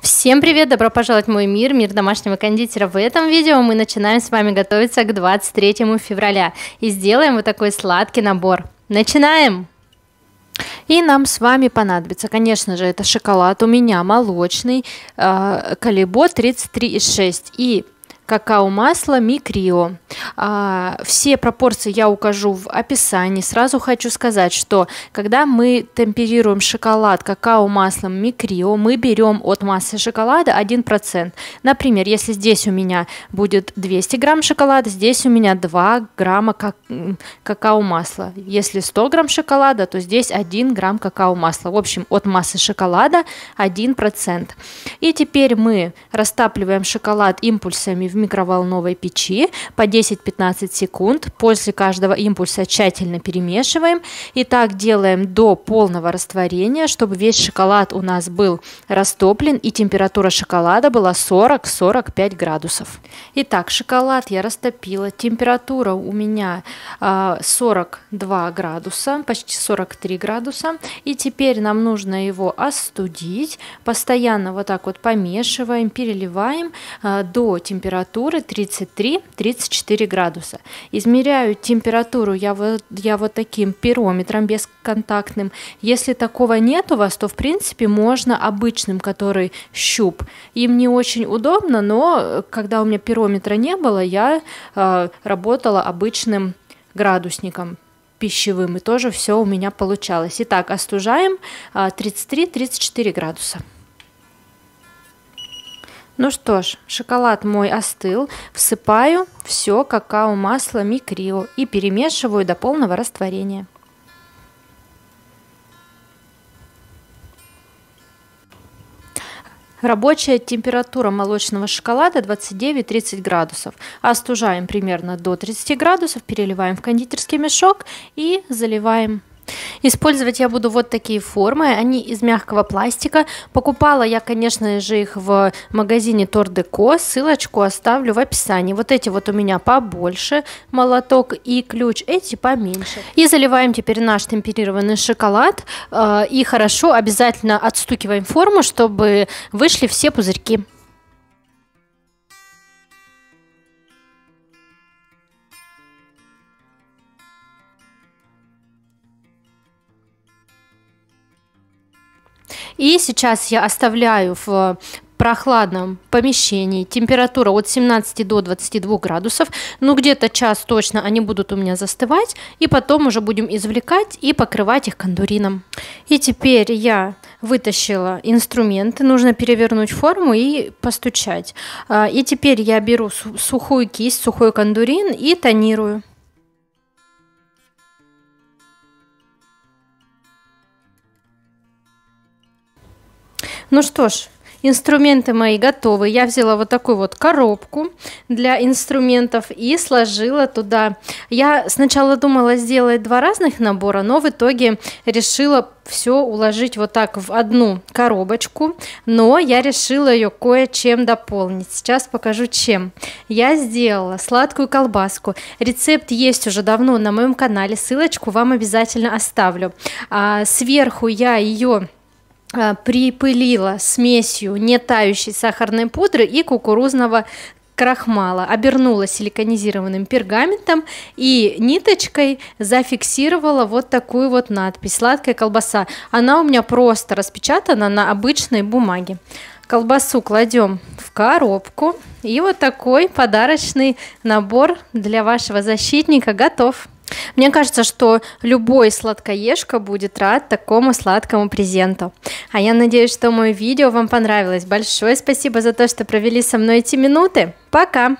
Всем привет, добро пожаловать в мой мир, мир домашнего кондитера. В этом видео мы начинаем с вами готовиться к 23 февраля и сделаем вот такой сладкий набор. Начинаем! И нам с вами понадобится, конечно же, это шоколад, у меня молочный, э, Калибо 33,6 и какао-масло Микрио. А, все пропорции я укажу в описании. Сразу хочу сказать, что когда мы темперируем шоколад какао-маслом Микрио, мы берем от массы шоколада 1%. Например, если здесь у меня будет 200 грамм шоколада, здесь у меня 2 грамма какао-масла. Если 100 грамм шоколада, то здесь 1 грамм какао-масла. В общем, от массы шоколада 1%. И теперь мы растапливаем шоколад импульсами в микроволновой печи по 10-15 секунд. После каждого импульса тщательно перемешиваем. И так делаем до полного растворения, чтобы весь шоколад у нас был растоплен и температура шоколада была 40-45 градусов. Итак, шоколад я растопила. Температура у меня 42 а, градуса, почти 43 градуса. И теперь нам нужно его остудить. Постоянно вот так вот помешиваем, переливаем а, до температуры температуры 33-34 градуса. Измеряю температуру я вот, я вот таким пирометром бесконтактным. Если такого нет у вас, то в принципе можно обычным, который щуп. Им не очень удобно, но э, когда у меня пирометра не было, я э, работала обычным градусником пищевым, и тоже все у меня получалось. Итак, остужаем 33-34 э, градуса. Ну что ж, шоколад мой остыл, всыпаю все какао-масло микрио и перемешиваю до полного растворения. Рабочая температура молочного шоколада 29-30 градусов. Остужаем примерно до 30 градусов, переливаем в кондитерский мешок и заливаем Использовать я буду вот такие формы, они из мягкого пластика. Покупала я, конечно же, их в магазине Тордеко, ссылочку оставлю в описании. Вот эти вот у меня побольше, молоток и ключ, эти поменьше. И заливаем теперь наш темперированный шоколад э, и хорошо обязательно отстукиваем форму, чтобы вышли все пузырьки. И сейчас я оставляю в прохладном помещении. Температура от 17 до 22 градусов. Ну, где-то час точно они будут у меня застывать. И потом уже будем извлекать и покрывать их кондурином. И теперь я вытащила инструменты. Нужно перевернуть форму и постучать. А, и теперь я беру сухую кисть, сухой кондурин и тонирую. Ну что ж, инструменты мои готовы. Я взяла вот такую вот коробку для инструментов и сложила туда. Я сначала думала сделать два разных набора, но в итоге решила все уложить вот так в одну коробочку, но я решила ее кое-чем дополнить. Сейчас покажу чем. Я сделала сладкую колбаску. Рецепт есть уже давно на моем канале, ссылочку вам обязательно оставлю. А сверху я ее Э, припылила смесью нетающей сахарной пудры и кукурузного крахмала, обернула силиконизированным пергаментом и ниточкой зафиксировала вот такую вот надпись «Сладкая колбаса». Она у меня просто распечатана на обычной бумаге. Колбасу кладем в коробку. И вот такой подарочный набор для вашего защитника готов. Мне кажется, что любой сладкоежка будет рад такому сладкому презенту. А я надеюсь, что мое видео вам понравилось. Большое спасибо за то, что провели со мной эти минуты. Пока!